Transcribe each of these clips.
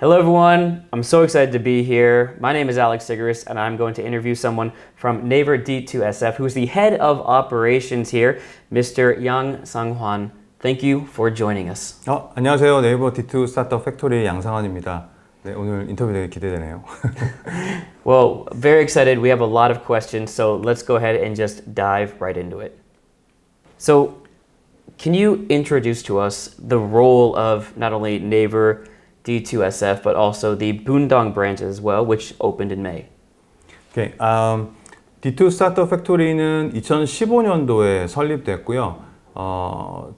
Hello everyone, I'm so excited to be here. My name is Alex Sigaris and I'm going to interview someone from Naver D2SF who's the head of operations here, Mr. Yang Sang-hwan. Thank you for joining us. 안녕하세요 안녕하세요. 네이버 D2 스타트업 팩토리 양상환입니다. 네, 오늘 인터뷰 되게 기대되네요. well, very excited. We have a lot of questions, so let's go ahead and just dive right into it. So, can you introduce to us the role of not only Naver D2SF, but also the Boondong branch as well, which opened in May. Okay, um, D2 Startup Factory는 2015년도에 설립됐고요. 어,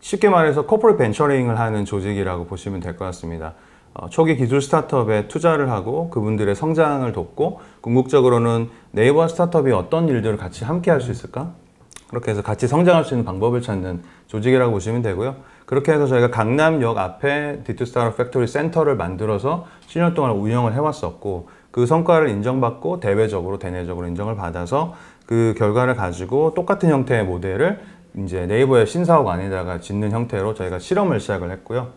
쉽게 말해서 코퍼레 벤처링을 하는 조직이라고 보시면 될 것 같습니다. 어, 초기 기술 스타트업에 투자를 하고 그분들의 성장을 돕고 궁극적으로는 네이버 스타트업이 어떤 일들을 같이 함께 할 수 있을까? 그렇게 해서 같이 성장할 수 있는 방법을 찾는 조직이라고 보시면 되고요. 그렇게 해서 저희가 강남역 앞에 디투스타러 팩토리 센터를 만들어서 7년 동안 운영을 해왔었고 그 성과를 인정받고 대외적으로 대내적으로 인정을 받아서 그 결과를 가지고 똑같은 형태의 모델을 이제 네이버의 신사업 안에다가 짓는 형태로 저희가 실험을 시작을 했고요.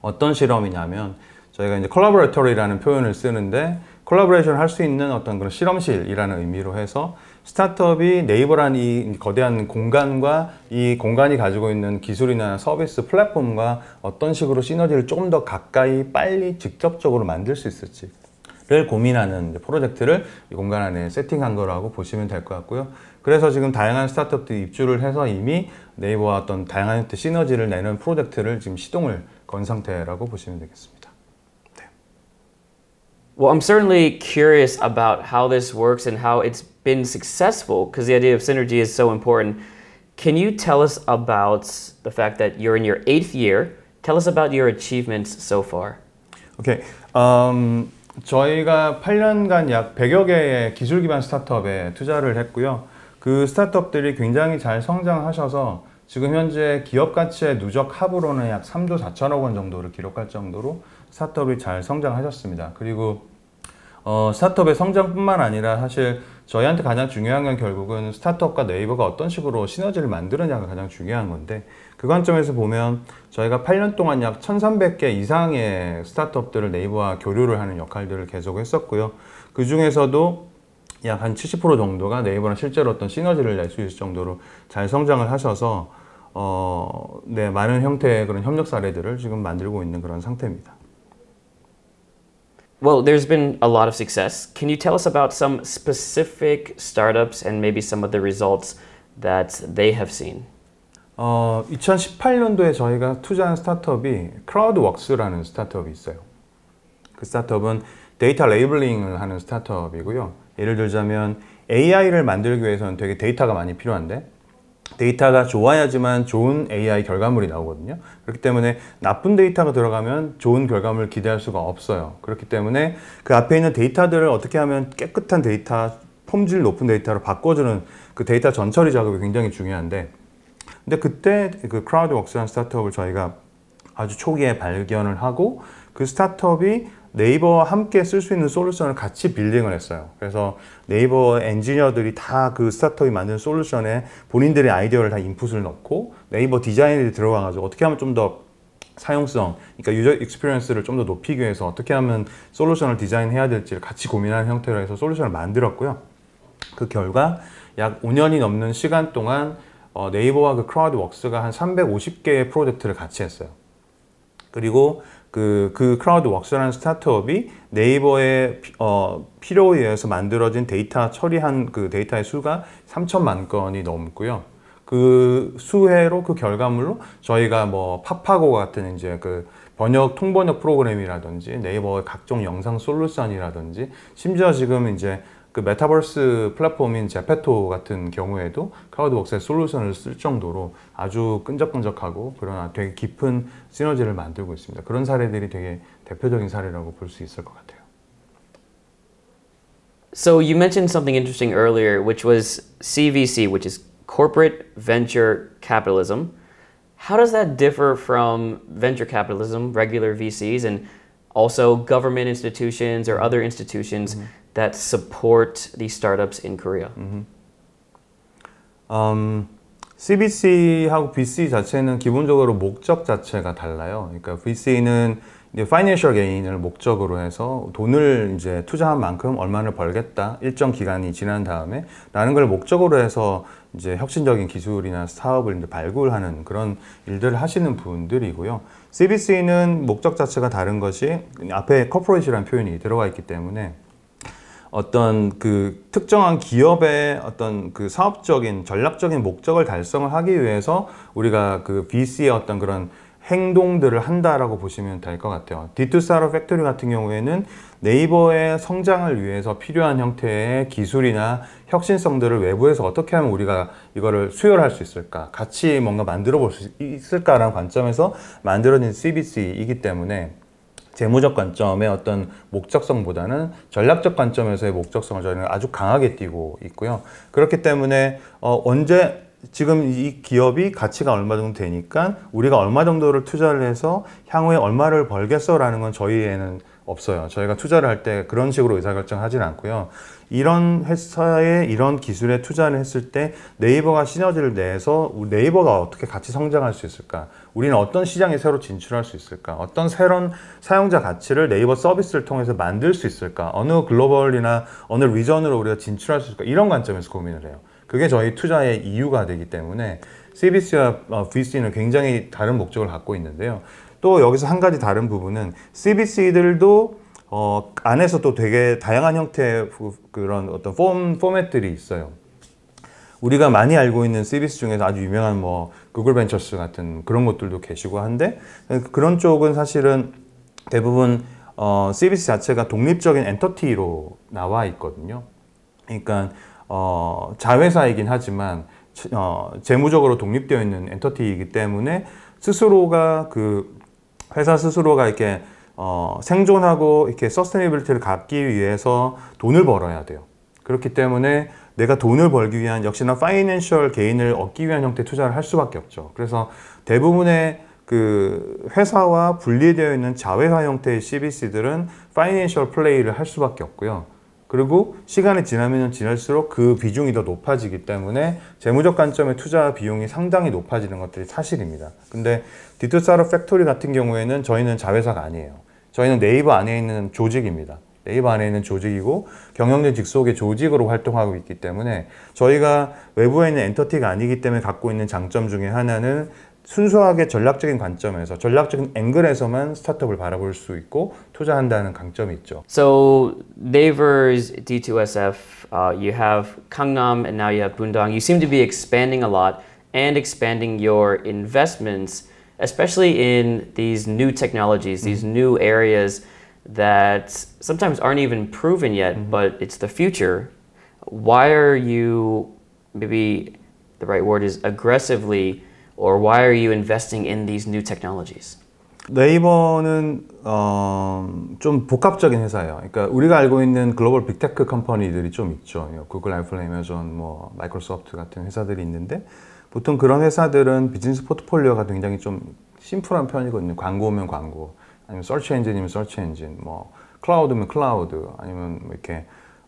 어떤 실험이냐면 저희가 이제 콜라보레토리라는 표현을 쓰는데 콜라보레이션을 할 수 있는 어떤 그런 실험실이라는 의미로 해서 스타트업이 네이버란 이 거대한 공간과 이 공간이 가지고 있는 기술이나 서비스 플랫폼과 어떤 식으로 시너지를 조금 더 가까이 빨리 직접적으로 만들 수 있을지 를 고민하는 프로젝트를 이 공간 안에 세팅한 거라고 보시면 될 것 같고요. 그래서 지금 다양한 스타트업들이 입주를 해서 이미 네이버와 어떤 다양한 시너지를 내는 프로젝트를 지금 시동을 건 상태라고 보시면 되겠습니다. Well, I'm certainly curious about how this works and how it's been successful because the idea of synergy is so important. Can you tell us about the fact that you're in your eighth year? Tell us about your achievements so far. Okay. Um, 저희가 8년간 약 100여 개의 기술 기반 스타트업에 투자를 했고요. 그 스타트업들이 굉장히 잘 성장하셔서 지금 현재 기업 가치의 누적 합으로는 약 3조 4천억 원 정도를 기록할 정도로 스타트업이 잘 성장하셨습니다. 그리고 어, 스타트업의 성장뿐만 아니라 사실 저희한테 가장 중요한 건 결국은 스타트업과 네이버가 어떤 식으로 시너지를 만들느냐가 가장 중요한 건데 그 관점에서 보면 저희가 8년 동안 약 1300개 이상의 스타트업들을 네이버와 교류를 하는 역할들을 계속 했었고요. 그 중에서도 약 한 70% 정도가 네이버랑 실제로 어떤 시너지를 낼 수 있을 정도로 잘 성장을 하셔서 어, 네, 많은 형태의 그런 협력 사례들을 지금 만들고 있는 그런 상태입니다. Well, there's been a lot of success. Can you tell us about some specific startups and maybe some of the results that they have seen? 어, 2018년도에 저희가 투자한 스타트업이 크라우드웍스라는 스타트업이 있어요. 그 스타트업은 데이터 레이블링을 하는 스타트업이고요. 예를 들자면 AI를 만들기 위해서는 되게 데이터가 많이 필요한데 데이터가 좋아야지만 좋은 AI 결과물이 나오거든요. 그렇기 때문에 나쁜 데이터가 들어가면 좋은 결과물을 기대할 수가 없어요. 그렇기 때문에 그 앞에 있는 데이터들을 어떻게 하면 깨끗한 데이터, 품질 높은 데이터로 바꿔주는 그 데이터 전처리 작업이 굉장히 중요한데 근데 그때 그 크라우드웍스라는 스타트업을 저희가 아주 초기에 발견을 하고 그 스타트업이 네이버와 함께 쓸 수 있는 솔루션을 같이 빌딩을 했어요. 그래서 네이버 엔지니어들이 다 그 스타트업이 만든 솔루션에 본인들의 아이디어를 다 인풋을 넣고 네이버 디자인에 들어가가지고 어떻게 하면 좀 더 사용성, 그러니까 유저 익스피리언스를 좀 더 높이기 위해서 어떻게 하면 솔루션을 디자인해야 될지를 같이 고민하는 형태로 해서 솔루션을 만들었고요. 그 결과 약 5년이 넘는 시간 동안 어, 네이버와 그 크라우드웍스가 한 350개의 프로젝트를 같이 했어요. 그리고 그, 그 크라우드 웍스라는 스타트업이 네이버의 어, 필요에 의해서 만들어진 데이터 처리한 그 데이터의 수가 3천만 건이 넘고요. 그 수혜로 그 결과물로 저희가 뭐 파파고 같은 이제 그 번역 통번역 프로그램이라든지 네이버의 각종 영상 솔루션이라든지 심지어 지금 이제 그 메타버스 플랫폼인 제페토 같은 경우에도 크라우드웍스의 솔루션을 쓸 정도로 아주 끈적끈적하고 그러나 되게 깊은 시너지를 만들고 있습니다. 그런 사례들이 되게 대표적인 사례라고 볼 수 있을 것 같아요. So you mentioned something interesting earlier, which was CVC, which is corporate venture capitalism. How does that differ from venture capitalism, regular VCs, and also government institutions or other institutions? Mm -hmm. that support these startups in Korea? Mm -hmm. um, CBC하고 VC 자체는 기본적으로 목적 자체가 달라요. 그러니까 VC는 이제 파이낸셜 개인을 목적으로 해서 돈을 이제 투자한 만큼 얼마를 벌겠다 일정 기간이 지난 다음에 라는 걸 목적으로 해서 이제 혁신적인 기술이나 사업을 이제 발굴하는 그런 일들을 하시는 분들이고요. CBC는 목적 자체가 다른 것이 앞에 corporate이라는 표현이 들어가 있기 때문에 어떤 그 특정한 기업의 어떤 그 사업적인 전략적인 목적을 달성을 하기 위해서 우리가 그 VC의 어떤 그런 행동들을 한다라고 보시면 될 것 같아요. D2사로 팩토리 같은 경우에는 네이버의 성장을 위해서 필요한 형태의 기술이나 혁신성들을 외부에서 어떻게 하면 우리가 이거를 수혈할 수 있을까? 같이 뭔가 만들어 볼 수 있을까라는 관점에서 만들어진 CBC이기 때문에 재무적 관점의 어떤 목적성보다는 전략적 관점에서의 목적성을 저희는 아주 강하게 띄고 있고요. 그렇기 때문에 어, 언제 지금 이 기업이 가치가 얼마 정도 되니까 우리가 얼마 정도를 투자를 해서 향후에 얼마를 벌겠어라는 건 저희에는 없어요. 저희가 투자를 할 때 그런 식으로 의사결정하진 않고요. 이런 회사에 이런 기술에 투자를 했을 때 네이버가 시너지를 내서 네이버가 어떻게 같이 성장할 수 있을까? 우리는 어떤 시장에 새로 진출할 수 있을까? 어떤 새로운 사용자 가치를 네이버 서비스를 통해서 만들 수 있을까? 어느 글로벌이나 어느 리전으로 우리가 진출할 수 있을까? 이런 관점에서 고민을 해요. 그게 저희 투자의 이유가 되기 때문에 CBC와 어, VC는 굉장히 다른 목적을 갖고 있는데요. 또 여기서 한 가지 다른 부분은 CBC들도 어, 안에서 또 되게 다양한 형태의 그런 어떤 폼, 포맷들이 있어요. 우리가 많이 알고 있는 CBC 중에서 아주 유명한 뭐 구글 벤처스 같은 그런 것들도 계시고 한데 그런 쪽은 사실은 대부분 어, CBC 자체가 독립적인 엔터티로 나와 있거든요. 그러니까 어, 자회사이긴 하지만 어, 재무적으로 독립되어 있는 엔터티이기 때문에 스스로가 그 회사 스스로가 이렇게 어, 생존하고 이렇게 서스테이블리티를 갖기 위해서 돈을 벌어야 돼요. 그렇기 때문에 내가 돈을 벌기 위한 역시나 파이낸셜 개인을 얻기 위한 형태 투자를 할 수밖에 없죠. 그래서 대부분의 그 회사와 분리되어 있는 자회사 형태의 CBC들은 파이낸셜 플레이를 할 수밖에 없고요. 그리고 시간이 지나면 지날수록 그 비중이 더 높아지기 때문에 재무적 관점의 투자 비용이 상당히 높아지는 것들이 사실입니다. 근데 디투사르 팩토리 같은 경우에는 저희는 자회사가 아니에요. 저희는 네이버 안에 있는 조직입니다. 네이버 안에 있는 조직이고 경영진 직속의 조직으로 활동하고 있기 때문에 저희가 외부에 있는 엔터티가 아니기 때문에 갖고 있는 장점 중에 하나는 순수하게 전략적인 관점에서 전략적인 앵글에서만 스타트업을 바라볼 수 있고 투자한다는 강점이 있죠. So Naver's D2SF, uh, you have Gangnam and now you have Bundang. You seem to be expanding a lot and expanding your investments, especially in these new technologies, these mm-hmm. new areas that sometimes aren't even proven yet, mm-hmm. but it's the future. Why are you maybe the right word is aggressively or why are you investing in these new technologies? 네이버는 어, 좀 복합적인 회사예요. 그러니까 우리가 알고 있는 글로벌 빅테크 컴퍼니들이 좀 있죠. 구글, 애플, 애마존, 뭐 마이크로소프트 같은 회사들이 있는데 보통 그런 회사들은 비즈니스 포트폴리오가 굉장히 좀 심플한 편이거 광고면 광고, 아니면 서치 엔진이면 서치 엔진, 뭐 클라우드면 클라우드, 아니면 뭐 이렇게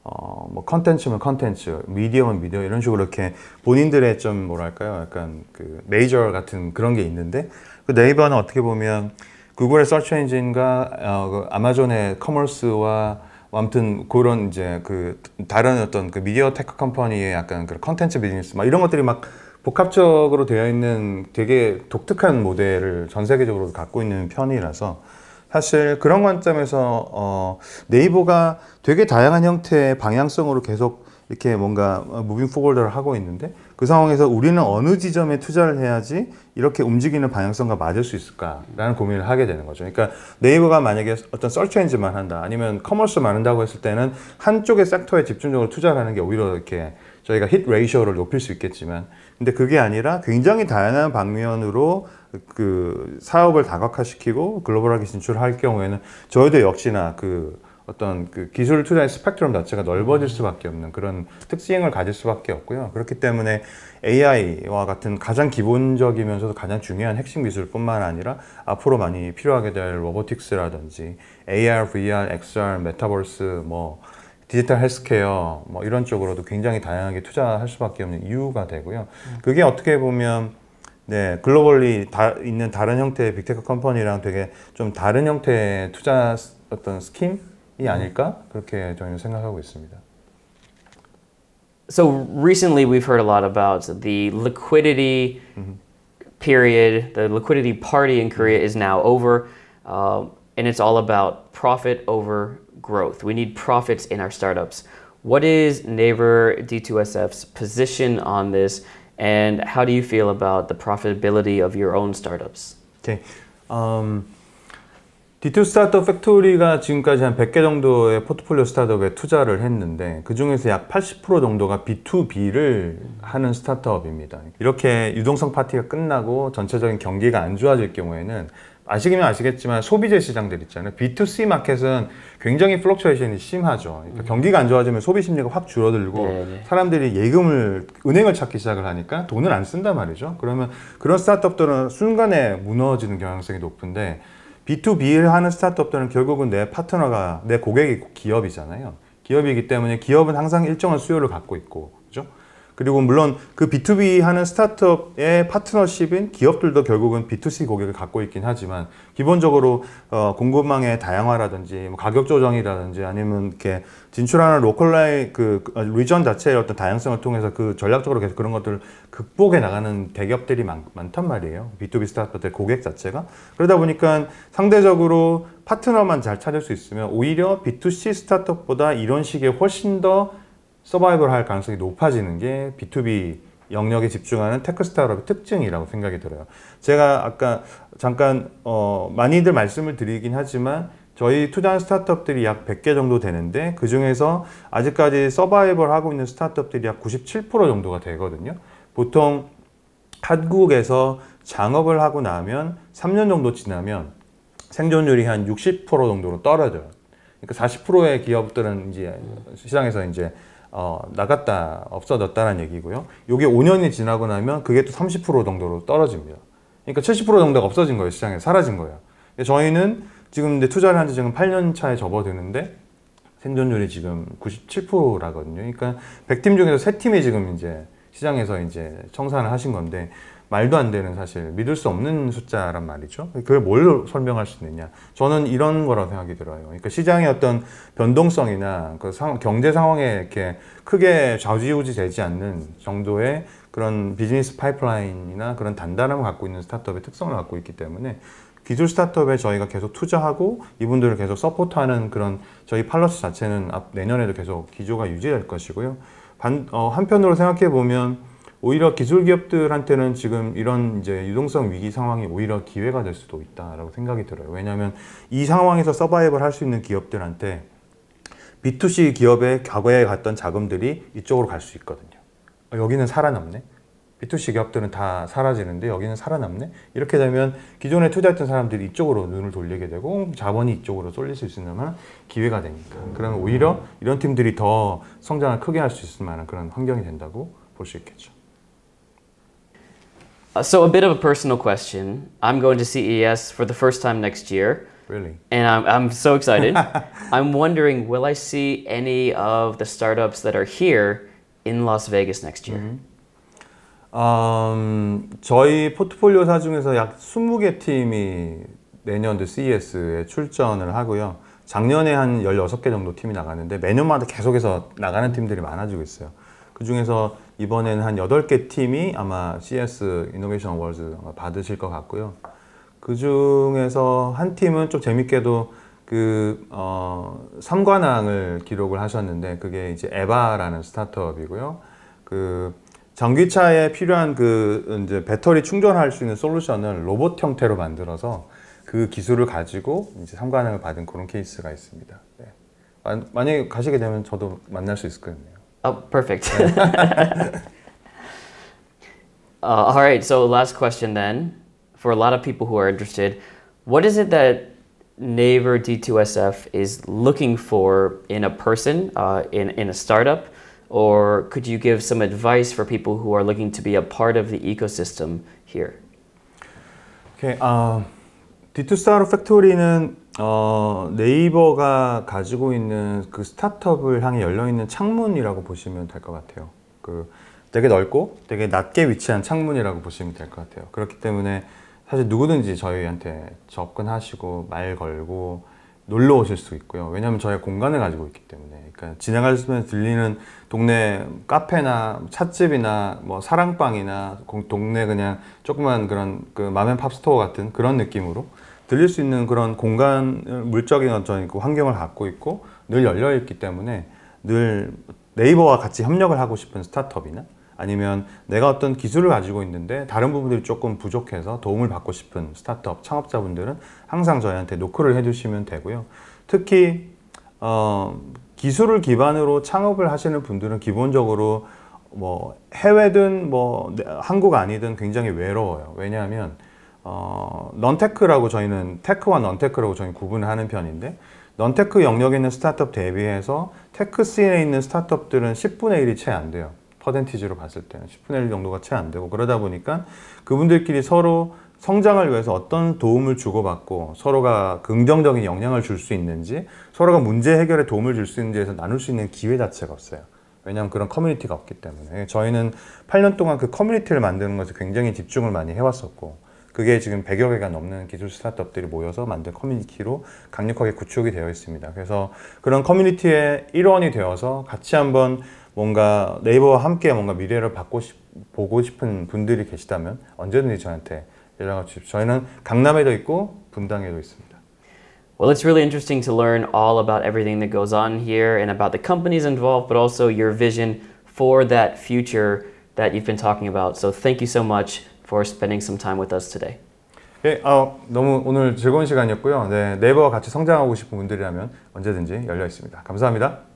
어, 뭐 컨텐츠면 컨텐츠, 미디어면 미디어 이런 식으로 이렇게 본인들의 좀 뭐랄까요, 약간 그 메이저 같은 그런 게 있는데 그 네이버는 어떻게 보면 구글의 서치 엔진과 어, 그 아마존의 커머스와 뭐 아무튼 그런 이제 그 다른 어떤 그 미디어 테크 컴퍼니의 약간 그 컨텐츠 비즈니스 막 이런 것들이 막 복합적으로 되어 있는 되게 독특한 모델을 전 세계적으로 갖고 있는 편이라서 사실 그런 관점에서 어, 네이버가 되게 다양한 형태의 방향성으로 계속 이렇게 뭔가 무빙 어, 포월드를 하고 있는데 그 상황에서 우리는 어느 지점에 투자를 해야지 이렇게 움직이는 방향성과 맞을 수 있을까라는 고민을 하게 되는 거죠. 그러니까 네이버가 만약에 어떤 서치 엔진만 한다 아니면 커머스만 한다고 했을 때는 한쪽의 섹터에 집중적으로 투자를 하는 게 오히려 이렇게 저희가 힛 레이셔를 높일 수 있겠지만 근데 그게 아니라 굉장히 다양한 방면으로 그 사업을 다각화시키고 글로벌하게 진출할 경우에는 저희도 역시나 그 어떤 그 기술 투자의 스펙트럼 자체가 넓어질 수밖에 없는 그런 특징을 가질 수밖에 없고요. 그렇기 때문에 AI와 같은 가장 기본적이면서도 가장 중요한 핵심 기술뿐만 아니라 앞으로 많이 필요하게 될 로보틱스라든지 AR, VR, XR, 메타버스 뭐 디지털 헬스케어 뭐 이런 쪽으로도 굉장히 다양하게 투자할 수밖에 없는 이유가 되고요. 그게 어떻게 보면 네, 글로벌리 다 있는 다른 형태의 빅테크 컴퍼니랑 되게 좀 다른 형태의 투자 어떤 스킴이 아닐까 그렇게 저희는 생각하고 있습니다. So recently we've heard a lot about the liquidity period. The liquidity party in Korea is now over, um, and it's all about profit over growth. We need profits in our startups. What is Neighbor D2SF's position on this? And how do you feel about the profitability of your own startups? Okay. Um, D2 스타트업 팩토리가 지금까지 한 100개 정도의 포트폴리오 스타트업에 투자를 했는데 그 중에서 약 80% 정도가 B2B를 하는 스타트업입니다. 이렇게 유동성 파티가 끝나고 전체적인 경기가 안 좋아질 경우에는 아시기면 아시겠지만 소비재 시장들 있잖아요. B2C 마켓은 굉장히 플럭처이션이 심하죠. 그러니까 음. 경기가 안 좋아지면 소비 심리가 확 줄어들고 네네. 네. 사람들이 예금을 은행을 찾기 시작을 하니까 돈을 안 쓴단 말이죠. 그러면 그런 스타트업들은 순간에 무너지는 경향성이 높은데 B2B를 하는 스타트업들은 결국은 내 파트너가 내 고객이 기업이잖아요. 기업이기 때문에 기업은 항상 일정한 수요를 갖고 있고 그리고 물론 그 B2B 하는 스타트업의 파트너십인 기업들도 결국은 B2C 고객을 갖고 있긴 하지만 기본적으로 어, 공급망의 다양화라든지 뭐 가격 조정이라든지 아니면 이렇게 진출하는 로컬라이 그 어, 리전 자체의 어떤 다양성을 통해서 그 전략적으로 계속 그런 것들을 극복해 나가는 대기업들이 많, 많단 말이에요. B2B 스타트업들 고객 자체가 그러다 보니까 상대적으로 파트너만 잘 찾을 수 있으면 오히려 B2C 스타트업보다 이런 식의 훨씬 더 서바이벌 할 가능성이 높아지는 게 B2B 영역에 집중하는 테크 스타트업의 특징이라고 생각이 들어요. 제가 아까 잠깐 어, 많이들 말씀을 드리긴 하지만 저희 투자한 스타트업들이 약 100개 정도 되는데 그 중에서 아직까지 서바이벌 하고 있는 스타트업들이 약 97% 정도가 되거든요. 보통 한국에서 창업을 하고 나면 3년 정도 지나면 생존율이 한 60% 정도로 떨어져요. 그러니까 40%의 기업들은 이제 시장에서 이제 어, 나갔다 없어졌다는 얘기고요. 이게 5년이 지나고 나면 그게 또 30% 정도로 떨어집니다. 그러니까 70% 정도가 없어진 거예요. 시장에 사라진 거예요. 저희는 지금 이제 투자를 한 지 지금 8년 차에 접어드는데 생존율이 지금 97%라거든요. 그러니까 100팀 중에서 3팀이 지금 이제 시장에서 이제 청산을 하신 건데 말도 안 되는 사실 믿을 수 없는 숫자란 말이죠. 그걸 뭘 설명할 수 있느냐. 저는 이런 거라고 생각이 들어요. 그러니까 시장의 어떤 변동성이나 그 상, 경제 상황에 이렇게 크게 좌지우지 되지 않는 정도의 그런 비즈니스 파이프라인이나 그런 단단함을 갖고 있는 스타트업의 특성을 갖고 있기 때문에 기술 스타트업에 저희가 계속 투자하고 이분들을 계속 서포트하는 그런 저희 팔러스 자체는 내년에도 계속 기조가 유지될 것이고요. 반, 어, 한편으로 생각해 보면 오히려 기술 기업들한테는 지금 이런 이제 유동성 위기 상황이 오히려 기회가 될 수도 있다라고 생각이 들어요. 왜냐하면 이 상황에서 서바이벌 할 수 있는 기업들한테 B2C 기업의 과거에 갔던 자금들이 이쪽으로 갈 수 있거든요. 아, 여기는 살아남네. B2C 기업들은 다 사라지는데 여기는 살아남네. 이렇게 되면 기존에 투자했던 사람들이 이쪽으로 눈을 돌리게 되고 자본이 이쪽으로 쏠릴 수 있는 만한 기회가 되니까. 그러면 오히려 이런 팀들이 더 성장을 크게 할 수 있을 만한 그런 환경이 된다고 볼 수 있겠죠. Uh, so a bit of a personal question. I'm going to CES for the first time next year. Really? And I'm, I'm so excited. I'm wondering, will I see any of the startups that are here in Las Vegas next year? Mm -hmm. um, 저희 포트폴리오사 중에서 약 20개 팀이 내년도 CES에 출전을 하고요. 작년에 한 16개 정도 팀이 나갔는데 매년마다 계속해서 나가는 팀들이 많아지고 있어요. 그중에서 이번에는 한 8개 팀이 아마 CS 이노베이션 어워즈 받으실 것 같고요. 그중에서 한 팀은 좀 재밌게도 그 어, 3관왕을 기록을 하셨는데 그게 이제 에바라는 스타트업이고요. 그 전기차에 필요한 그 이제 배터리 충전할 수 있는 솔루션을 로봇 형태로 만들어서 그 기술을 가지고 이제 3관왕을 받은 그런 케이스가 있습니다. 네. 만약에 가시게 되면 저도 만날 수 있을 거예요. Oh, perfect. uh, all right, so last question then. For a lot of people who are interested, what is it that Naver D2SF is looking for in a person, uh, in, in a startup? Or could you give some advice for people who are looking to be a part of the ecosystem here? Okay, uh, D2 Startup Factory는 어, 네이버가 가지고 있는 그 스타트업을 향해 열려있는 창문이라고 보시면 될 것 같아요. 그 되게 넓고 되게 낮게 위치한 창문이라고 보시면 될 것 같아요. 그렇기 때문에 사실 누구든지 저희한테 접근하시고 말 걸고 놀러 오실 수 있고요. 왜냐하면 저희 공간을 가지고 있기 때문에. 그러니까 지나가시면 들리는 동네 카페나 찻집이나 뭐 사랑방이나 동네 그냥 조그만 그런 그 맘앤 팝스토어 같은 그런 느낌으로 들릴 수 있는 그런 공간, 물적인 어떤 그 환경을 갖고 있고 늘 열려 있기 때문에 늘 네이버와 같이 협력을 하고 싶은 스타트업이나 아니면 내가 어떤 기술을 가지고 있는데 다른 부분들이 조금 부족해서 도움을 받고 싶은 스타트업 창업자분들은 항상 저희한테 노크를 해주시면 되고요. 특히 어, 기술을 기반으로 창업을 하시는 분들은 기본적으로 뭐 해외든 뭐 네, 한국 아니든 굉장히 외로워요. 왜냐하면 어, 넌테크라고 저희는 테크와 넌테크라고 저희는 구분을 하는 편인데 넌테크 영역에 있는 스타트업 대비해서 테크C에 있는 스타트업들은 10분의 1이 채 안 돼요. 퍼센티지로 봤을 때는 10분의 1 정도가 채 안 되고 그러다 보니까 그분들끼리 서로 성장을 위해서 어떤 도움을 주고받고 서로가 긍정적인 영향을 줄 수 있는지 서로가 문제 해결에 도움을 줄 수 있는지에서 나눌 수 있는 기회 자체가 없어요. 왜냐하면 그런 커뮤니티가 없기 때문에 저희는 8년 동안 그 커뮤니티를 만드는 것에 굉장히 집중을 많이 해왔었고 그게 지금 100여 개가 넘는 기술 스타트업들이 모여서 만든 커뮤니티로 강력하게 구축이 되어 있습니다. 그래서 그런 커뮤니티의 일원이 되어서 같이 한번 뭔가 네이버와 함께 뭔가 미래를 받고 싶, 보고 싶은 분들이 계시다면 언제든지 저한테 연락을 주십시오. 저희는 강남에도 있고 분당에도 있습니다. Well, it's really interesting to learn all about everything that goes on here and about the companies involved, but also your vision for that future that you've been talking about. So thank you so much for spending some time with us today. 네, 어, 너무 오늘 즐거운 시간이었고요. 네, 네이버와 같이 성장하고 싶은 분들이라면 언제든지 열려 있습니다. 감사합니다.